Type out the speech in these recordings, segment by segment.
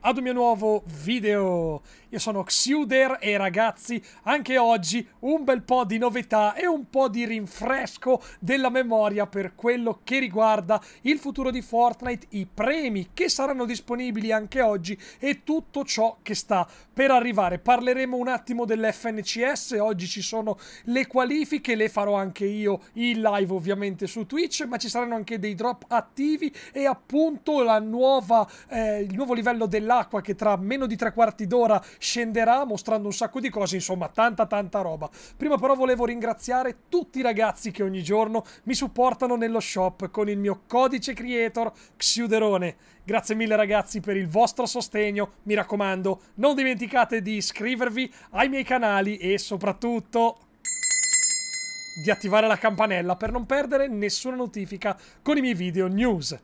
ad un mio nuovo video. Io sono Xuder e ragazzi, anche oggi un bel po' di novità e un po' di rinfresco della memoria per quello che riguarda il futuro di Fortnite, i premi che saranno disponibili anche oggi e tutto ciò che sta per arrivare. Parleremo un attimo dell'FNCS, oggi ci sono le qualifiche, le farò anche io in live ovviamente su Twitch, ma ci saranno anche dei drop attivi e appunto la nuova, eh, il nuovo livello della dell'acqua che tra meno di tre quarti d'ora scenderà mostrando un sacco di cose, insomma tanta tanta roba. Prima però volevo ringraziare tutti i ragazzi che ogni giorno mi supportano nello shop con il mio codice creator Xiuderone. Grazie mille ragazzi per il vostro sostegno, mi raccomando non dimenticate di iscrivervi ai miei canali e soprattutto di attivare la campanella per non perdere nessuna notifica con i miei video news.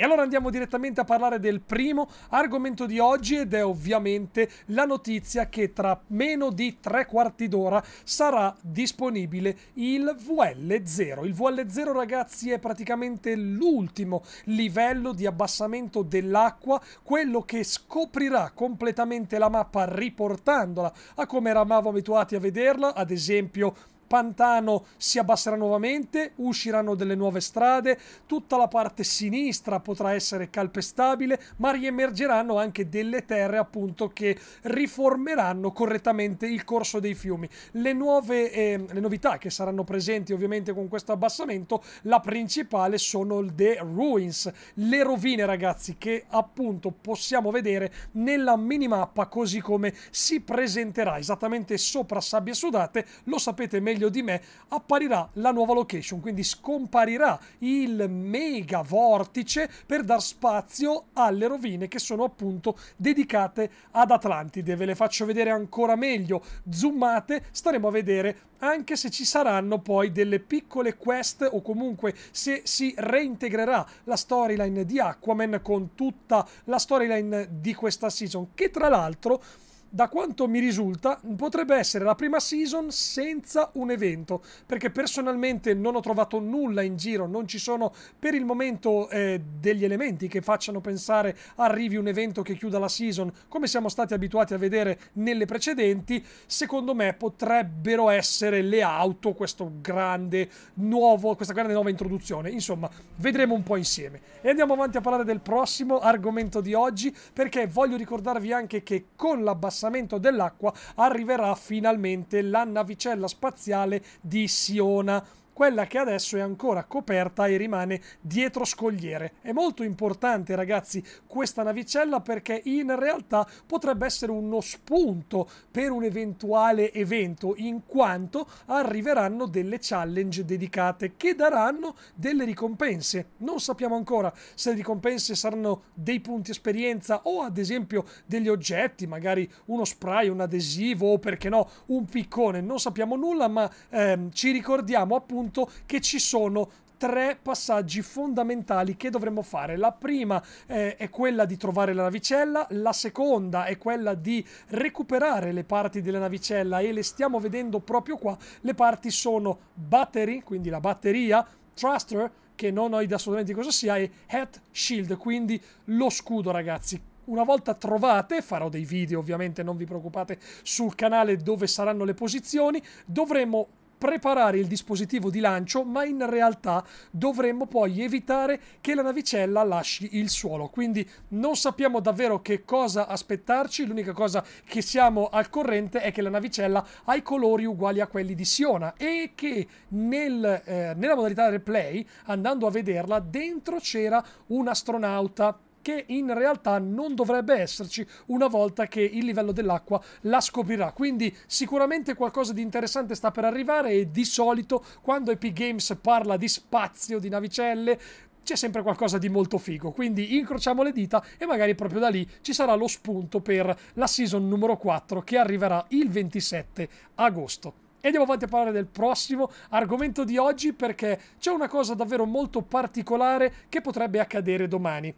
E allora andiamo direttamente a parlare del primo argomento di oggi ed è ovviamente la notizia che tra meno di tre quarti d'ora sarà disponibile il VL0. Il VL0 ragazzi è praticamente l'ultimo livello di abbassamento dell'acqua, quello che scoprirà completamente la mappa riportandola a come eravamo abituati a vederla, ad esempio pantano si abbasserà nuovamente, usciranno delle nuove strade, tutta la parte sinistra potrà essere calpestabile, ma riemergeranno anche delle terre appunto che riformeranno correttamente il corso dei fiumi. Le nuove eh, le novità che saranno presenti ovviamente con questo abbassamento, la principale sono le Ruins, le rovine ragazzi che appunto possiamo vedere nella minimappa così come si presenterà esattamente sopra sabbie sudate, lo sapete meglio meglio di me, apparirà la nuova location, quindi scomparirà il mega vortice per dar spazio alle rovine che sono appunto dedicate ad Atlantide. Ve le faccio vedere ancora meglio, zoomate, staremo a vedere anche se ci saranno poi delle piccole quest o comunque se si reintegrerà la storyline di Aquaman con tutta la storyline di questa season che tra l'altro da quanto mi risulta, potrebbe essere la prima season senza un evento, perché personalmente non ho trovato nulla in giro, non ci sono per il momento eh, degli elementi che facciano pensare arrivi un evento che chiuda la season, come siamo stati abituati a vedere nelle precedenti. Secondo me potrebbero essere le auto, questo grande nuovo, questa grande nuova introduzione. Insomma, vedremo un po' insieme. E andiamo avanti a parlare del prossimo argomento di oggi, perché voglio ricordarvi anche che con la bassezza abbassamento dell'acqua arriverà finalmente la navicella spaziale di Siona quella che adesso è ancora coperta e rimane dietro scogliere. È molto importante ragazzi questa navicella perché in realtà potrebbe essere uno spunto per un eventuale evento in quanto arriveranno delle challenge dedicate che daranno delle ricompense. Non sappiamo ancora se le ricompense saranno dei punti esperienza o ad esempio degli oggetti, magari uno spray, un adesivo o perché no un piccone, non sappiamo nulla ma ehm, ci ricordiamo appunto appunto che ci sono tre passaggi fondamentali che dovremmo fare. La prima eh, è quella di trovare la navicella, la seconda è quella di recuperare le parti della navicella e le stiamo vedendo proprio qua. Le parti sono battery, quindi la batteria, thruster, che non ho idea assolutamente di cosa sia, e head shield, quindi lo scudo ragazzi una volta trovate, farò dei video ovviamente, non vi preoccupate, sul canale dove saranno le posizioni, dovremo preparare il dispositivo di lancio, ma in realtà dovremmo poi evitare che la navicella lasci il suolo. Quindi non sappiamo davvero che cosa aspettarci, l'unica cosa che siamo al corrente è che la navicella ha i colori uguali a quelli di Siona e che nel, eh, nella modalità replay, andando a vederla, dentro c'era un astronauta che in realtà non dovrebbe esserci una volta che il livello dell'acqua la scoprirà. Quindi sicuramente qualcosa di interessante sta per arrivare e di solito quando Epic Games parla di spazio, di navicelle, c'è sempre qualcosa di molto figo. Quindi incrociamo le dita e magari proprio da lì ci sarà lo spunto per la season numero 4 che arriverà il 27 agosto. E andiamo avanti a parlare del prossimo argomento di oggi perché c'è una cosa davvero molto particolare che potrebbe accadere domani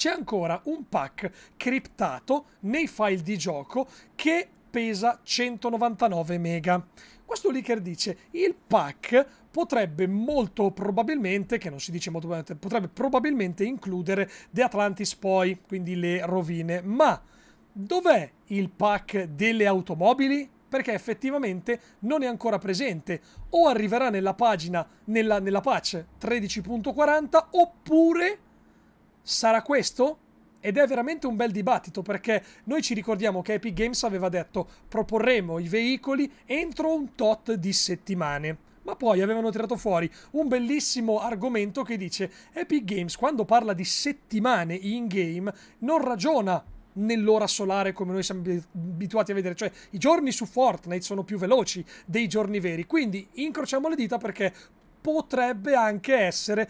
c'è ancora un pack criptato nei file di gioco che pesa 199 mega. Questo leaker dice il pack potrebbe molto probabilmente, che non si dice molto probabilmente, potrebbe probabilmente includere The Atlantis poi, quindi le rovine, ma dov'è il pack delle automobili? Perché effettivamente non è ancora presente. O arriverà nella pagina, nella, nella patch 13.40, oppure sarà questo? Ed è veramente un bel dibattito perché noi ci ricordiamo che Epic Games aveva detto proporremo i veicoli entro un tot di settimane ma poi avevano tirato fuori un bellissimo argomento che dice Epic Games quando parla di settimane in game non ragiona nell'ora solare come noi siamo abituati a vedere, cioè i giorni su Fortnite sono più veloci dei giorni veri, quindi incrociamo le dita perché potrebbe anche essere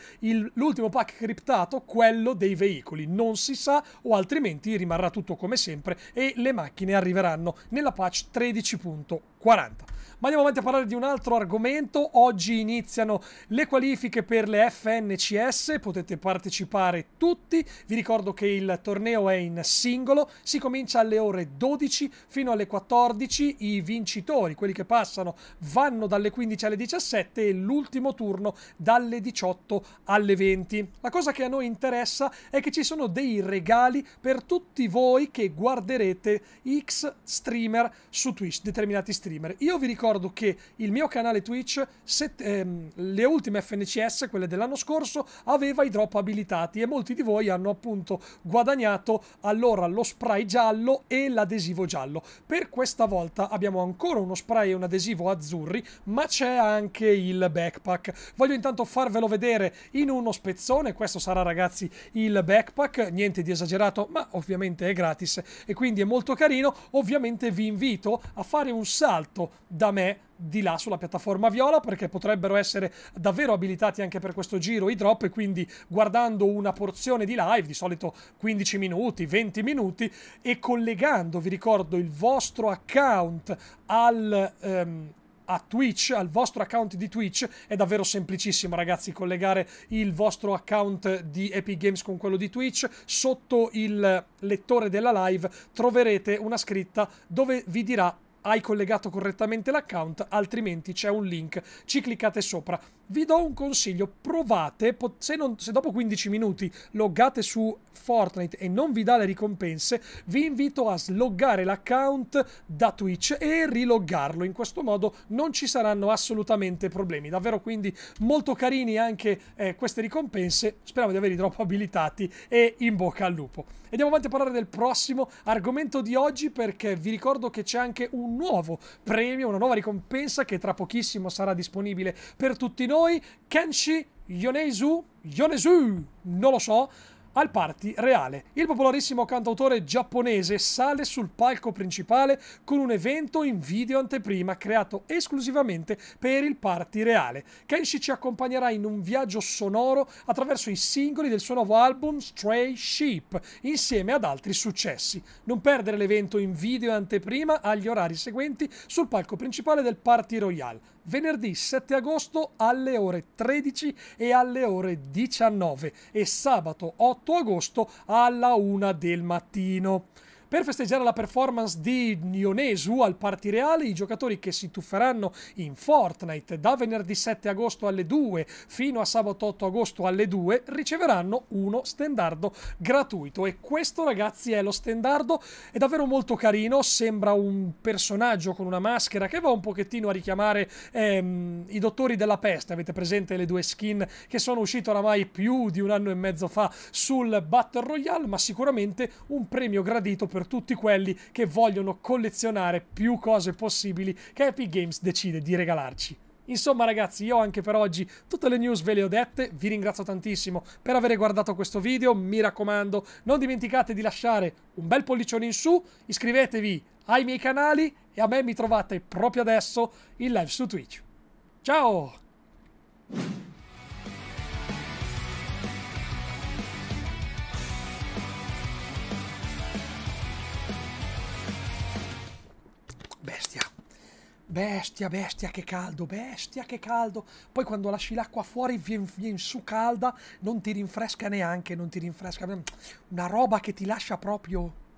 l'ultimo pack criptato, quello dei veicoli. Non si sa, o altrimenti rimarrà tutto come sempre e le macchine arriveranno nella patch 13.1. 40. Ma andiamo avanti a parlare di un altro argomento. Oggi iniziano le qualifiche per le FNCS, potete partecipare tutti. Vi ricordo che il torneo è in singolo, si comincia alle ore 12 fino alle 14. I vincitori, quelli che passano, vanno dalle 15 alle 17 e l'ultimo turno dalle 18 alle 20. La cosa che a noi interessa è che ci sono dei regali per tutti voi che guarderete X streamer su Twitch, determinati streamer streamer. Io vi ricordo che il mio canale Twitch, set, ehm, le ultime FNCS, quelle dell'anno scorso, aveva i drop abilitati e molti di voi hanno appunto guadagnato allora lo spray giallo e l'adesivo giallo. Per questa volta abbiamo ancora uno spray e un adesivo azzurri, ma c'è anche il backpack. Voglio intanto farvelo vedere in uno spezzone, questo sarà ragazzi il backpack, niente di esagerato, ma ovviamente è gratis e quindi è molto carino. Ovviamente vi invito a fare un salto salto da me di là sulla piattaforma viola perché potrebbero essere davvero abilitati anche per questo giro i drop e quindi guardando una porzione di live di solito 15 minuti 20 minuti e collegando vi ricordo il vostro account al um, a Twitch, al vostro account di Twitch. È davvero semplicissimo, ragazzi, collegare il vostro account di Epic Games con quello di Twitch. Sotto il lettore della live troverete una scritta dove vi dirà hai collegato correttamente l'account, altrimenti c'è un link, ci cliccate sopra vi do un consiglio, provate, se, non, se, dopo 15 minuti loggate su Fortnite e non vi dà le ricompense, vi invito a sloggare l'account da Twitch e riloggarlo, in questo modo non ci saranno assolutamente problemi, davvero quindi molto carini anche eh, queste ricompense, speriamo di averli troppo abilitati e in bocca al lupo. andiamo avanti a parlare del prossimo argomento di oggi perché vi ricordo che c'è anche un nuovo premio, una nuova ricompensa che tra pochissimo sarà disponibile per tutti noi, noi Kenshi Yonezu, Yonezu, non lo so, al Party Reale. Il popolarissimo cantautore giapponese sale sul palco principale con un evento in video anteprima creato esclusivamente per il Party Reale. Kenshi ci accompagnerà in un viaggio sonoro attraverso i singoli del suo nuovo album Stray Sheep, insieme ad altri successi. Non perdere l'evento in video anteprima agli orari seguenti sul palco principale del Party Royale venerdì 7 agosto alle ore 13 e alle ore 19 e sabato 8 agosto alla 1 del mattino. Per festeggiare la performance di Nionesu al Party Reale, i giocatori che si tufferanno in Fortnite da venerdì 7 agosto alle 2 fino a sabato 8 agosto alle 2 riceveranno uno stendardo gratuito. E questo, ragazzi, è lo stendardo. È davvero molto carino. Sembra un personaggio con una maschera che va un pochettino a richiamare ehm, i dottori della peste. Avete presente le due skin che sono uscite oramai più di un anno e mezzo fa sul Battle Royale, ma sicuramente un premio gradito per per tutti quelli che vogliono collezionare più cose possibili che Epic Games decide di regalarci. Insomma ragazzi, io anche per oggi tutte le news ve le ho dette, vi ringrazio tantissimo per aver guardato questo video, mi raccomando non dimenticate di lasciare un bel pollicione in su, iscrivetevi ai miei canali e a me mi trovate proprio adesso in live su Twitch. Ciao! Bestia, bestia, che caldo, bestia, che caldo. Poi quando lasci l'acqua fuori viene vien su calda, non ti rinfresca neanche, non ti rinfresca. Una roba che ti lascia proprio...